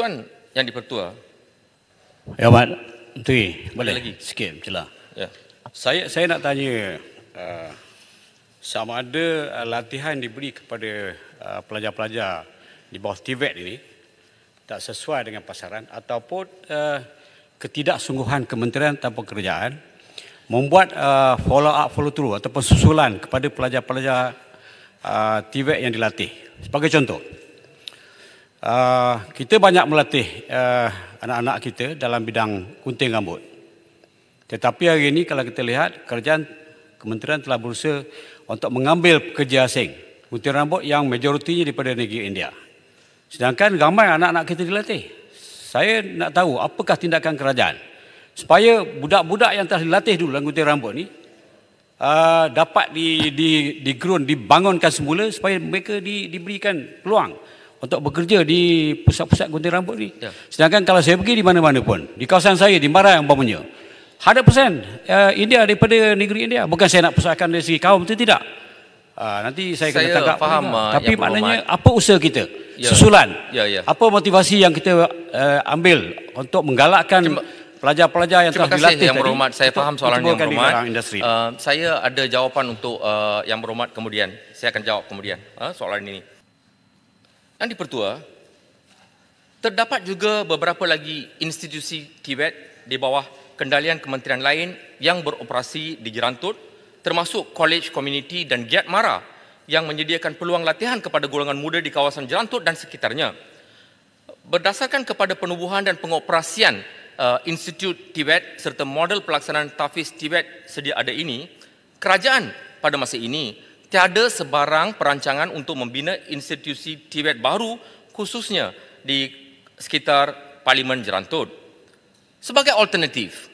Tuan yang dipertua. Ya, Pak Menteri. Boleh lagi. Sikit, jelas. Ya. Saya saya nak tanya uh, sama ada uh, latihan diberi kepada uh, pelajar-pelajar di bawah TVET ini tak sesuai dengan pasaran ataupun uh, ketidaksungguhan kementerian tanpa kerjaan membuat uh, follow up follow through ataupun susulan kepada pelajar-pelajar uh, TVET yang dilatih. Sebagai contoh, Uh, kita banyak melatih uh, anak-anak kita dalam bidang kunting rambut. Tetapi hari ini kalau kita lihat kerjaan kementerian telah berusaha untuk mengambil pekerja asing kunting rambut yang majoritinya daripada negeri India. Sedangkan ramai anak-anak kita dilatih. Saya nak tahu apakah tindakan kerajaan supaya budak-budak yang telah dilatih dulu dalam kunting rambut ni uh, dapat di di di ground dibangunkan semula supaya mereka di, diberikan peluang untuk bekerja di pusat-pusat gunting rambut ni. Ya. Sedangkan kalau saya pergi di mana-mana pun, di kawasan saya, di Marah Marang umpamanya, 100% uh, eh, India daripada negeri India. Bukan saya nak persoalkan dari segi kaum tu tidak. Uh, nanti saya akan tegak. Saya faham. Uh, Tapi maknanya, berhormat. apa usaha kita? Ya. Susulan. Ya, ya. Apa motivasi yang kita uh, ambil untuk menggalakkan Cuma, pelajar-pelajar yang telah dilatih tadi? Yang Berhormat. Saya faham soalan Yang Berhormat. Uh, saya ada jawapan untuk uh, Yang Berhormat kemudian. Saya akan jawab kemudian uh, soalan ini. Yang Pertua, terdapat juga beberapa lagi institusi Tibet di bawah kendalian kementerian lain yang beroperasi di Jerantut termasuk College Community dan Giat Mara yang menyediakan peluang latihan kepada golongan muda di kawasan Jerantut dan sekitarnya. Berdasarkan kepada penubuhan dan pengoperasian uh, eh, Institute Tibet serta model pelaksanaan Tafis Tibet sedia ada ini, kerajaan pada masa ini tiada sebarang perancangan untuk membina institusi Tibet baru khususnya di sekitar Parlimen Jerantut. Sebagai alternatif,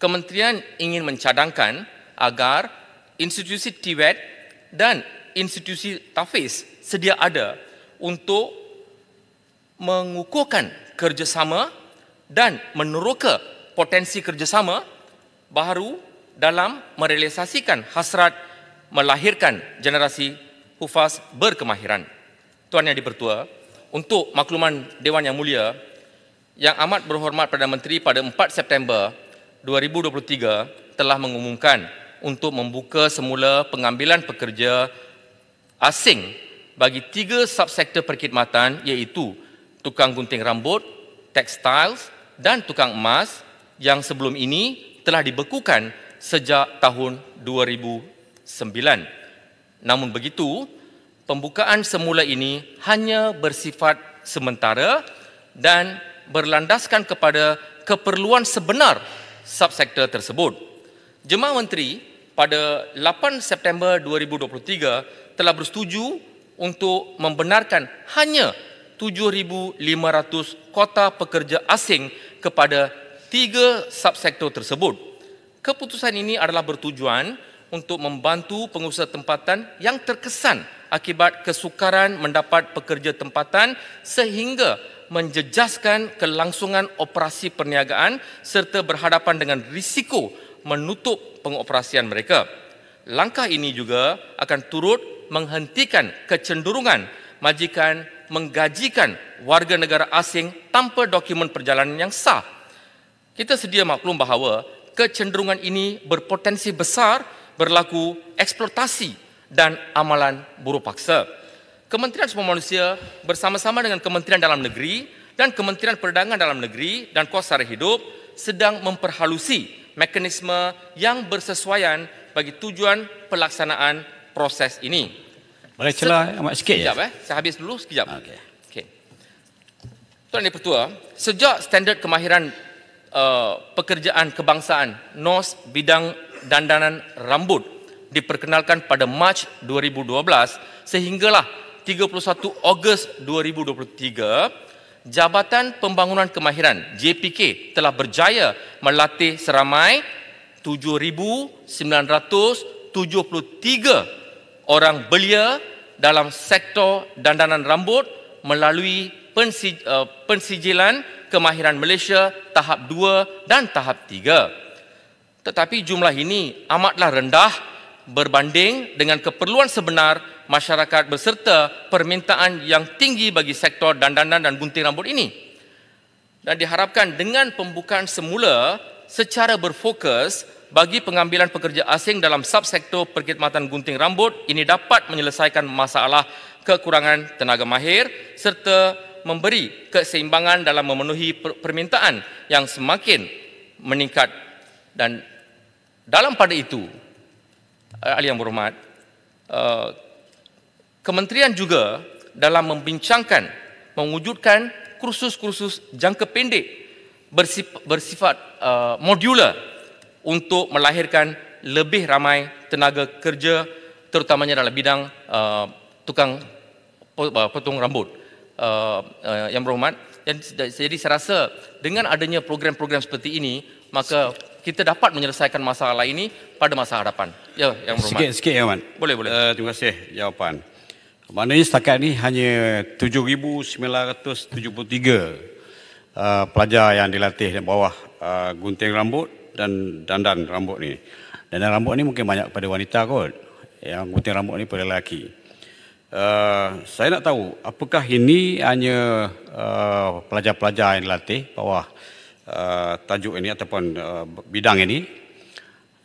kementerian ingin mencadangkan agar institusi Tibet dan institusi Tafis sedia ada untuk mengukuhkan kerjasama dan meneroka potensi kerjasama baru dalam merealisasikan hasrat melahirkan generasi hufaz berkemahiran. Tuan Yang Dipertua, untuk makluman Dewan Yang Mulia, yang amat berhormat Perdana Menteri pada 4 September 2023 telah mengumumkan untuk membuka semula pengambilan pekerja asing bagi tiga subsektor perkhidmatan iaitu tukang gunting rambut, textiles dan tukang emas yang sebelum ini telah dibekukan sejak tahun Namun begitu, pembukaan semula ini hanya bersifat sementara dan berlandaskan kepada keperluan sebenar subsektor tersebut. Jemaah Menteri pada 8 September 2023 telah bersetuju untuk membenarkan hanya 7500 kota pekerja asing kepada tiga subsektor tersebut. Keputusan ini adalah bertujuan untuk membantu pengusaha tempatan yang terkesan akibat kesukaran mendapat pekerja tempatan sehingga menjejaskan kelangsungan operasi perniagaan serta berhadapan dengan risiko menutup pengoperasian mereka. Langkah ini juga akan turut menghentikan kecenderungan majikan menggajikan warga negara asing tanpa dokumen perjalanan yang sah. Kita sedia maklum bahawa kecenderungan ini berpotensi besar berlaku eksploitasi dan amalan buruh paksa. Kementerian Sumber Manusia bersama-sama dengan Kementerian Dalam Negeri dan Kementerian Perdagangan Dalam Negeri dan Kuasa Hidup sedang memperhalusi mekanisme yang bersesuaian bagi tujuan pelaksanaan proses ini. Boleh celah Se- amat sikit sekejap, ya? Eh? Saya habis dulu sekejap. Ah, okay. Okay. Tuan Dari Pertua, sejak standard kemahiran uh, pekerjaan kebangsaan NOS bidang dandanan rambut diperkenalkan pada Mac 2012 sehinggalah 31 Ogos 2023 Jabatan Pembangunan Kemahiran JPK telah berjaya melatih seramai 7973 orang belia dalam sektor dandanan rambut melalui eh, pensijilan kemahiran Malaysia tahap 2 dan tahap 3. Tetapi jumlah ini amatlah rendah berbanding dengan keperluan sebenar masyarakat berserta permintaan yang tinggi bagi sektor dandanan dan gunting rambut ini. Dan diharapkan dengan pembukaan semula secara berfokus bagi pengambilan pekerja asing dalam subsektor perkhidmatan gunting rambut ini dapat menyelesaikan masalah kekurangan tenaga mahir serta memberi keseimbangan dalam memenuhi permintaan yang semakin meningkat dan dalam pada itu, eh, Ali yang berhormat, eh, kementerian juga dalam membincangkan, mewujudkan kursus-kursus jangka pendek bersifat, bersifat uh, modular untuk melahirkan lebih ramai tenaga kerja terutamanya dalam bidang uh, tukang potong rambut uh, uh, yang berhormat. Dan, jadi saya rasa dengan adanya program-program seperti ini, maka kita dapat menyelesaikan masalah ini pada masa hadapan. Ya, yang berhormat. Sikit-sikit, ya, Man. Boleh, boleh. Uh, terima kasih jawapan. Maknanya setakat ini hanya 7,973 uh, eh, pelajar yang dilatih di bawah uh, gunting rambut dan dandan rambut ni. Dandan rambut ni mungkin banyak pada wanita kot. Yang gunting rambut ni pada lelaki. Uh, saya nak tahu apakah ini hanya uh, pelajar-pelajar yang dilatih bawah uh, tajuk ini ataupun uh, bidang ini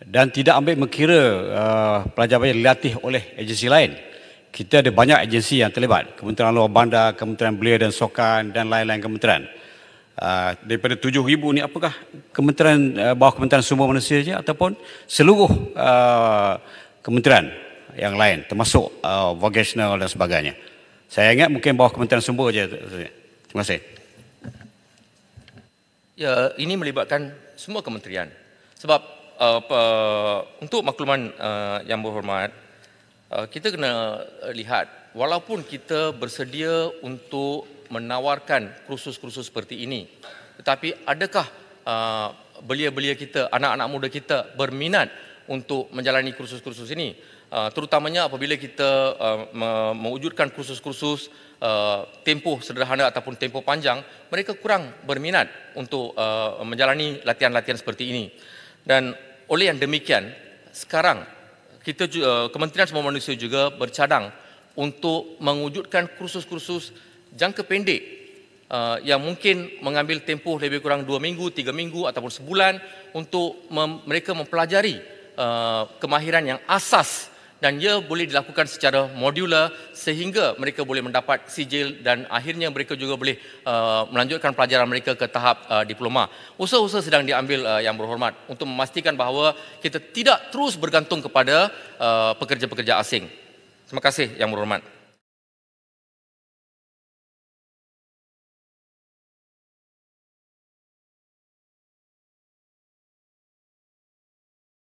dan tidak ambil mengira uh, pelajar-pelajar yang dilatih oleh agensi lain. Kita ada banyak agensi yang terlibat, Kementerian Luar Bandar, Kementerian Belia dan Sokan dan lain-lain kementerian. Uh, daripada 7000 ini apakah kementerian uh, bawah kementerian sumber manusia saja ataupun seluruh uh, kementerian yang lain termasuk uh, vocational dan sebagainya. Saya ingat mungkin bawah kementerian sumber saja. Terima kasih ya, ini melibatkan semua kementerian. Sebab uh, uh, untuk makluman uh, yang berhormat, uh, kita kena lihat walaupun kita bersedia untuk menawarkan kursus-kursus seperti ini, tetapi adakah Uh, belia-belia kita, anak-anak muda kita berminat untuk menjalani kursus-kursus ini. Uh, terutamanya apabila kita uh, mewujudkan kursus-kursus tempoh sederhana ataupun tempoh panjang, mereka kurang berminat untuk menjalani latihan-latihan seperti ini. Dan oleh yang demikian, sekarang kita Kementerian Semua Manusia juga bercadang untuk mewujudkan kursus-kursus jangka pendek Uh, yang mungkin mengambil tempoh lebih kurang dua minggu, tiga minggu ataupun sebulan untuk mem- mereka mempelajari uh, kemahiran yang asas dan ia boleh dilakukan secara modular sehingga mereka boleh mendapat sijil dan akhirnya mereka juga boleh uh, melanjutkan pelajaran mereka ke tahap uh, diploma. Usaha-usaha sedang diambil uh, yang berhormat untuk memastikan bahawa kita tidak terus bergantung kepada uh, pekerja-pekerja asing. Terima kasih yang berhormat.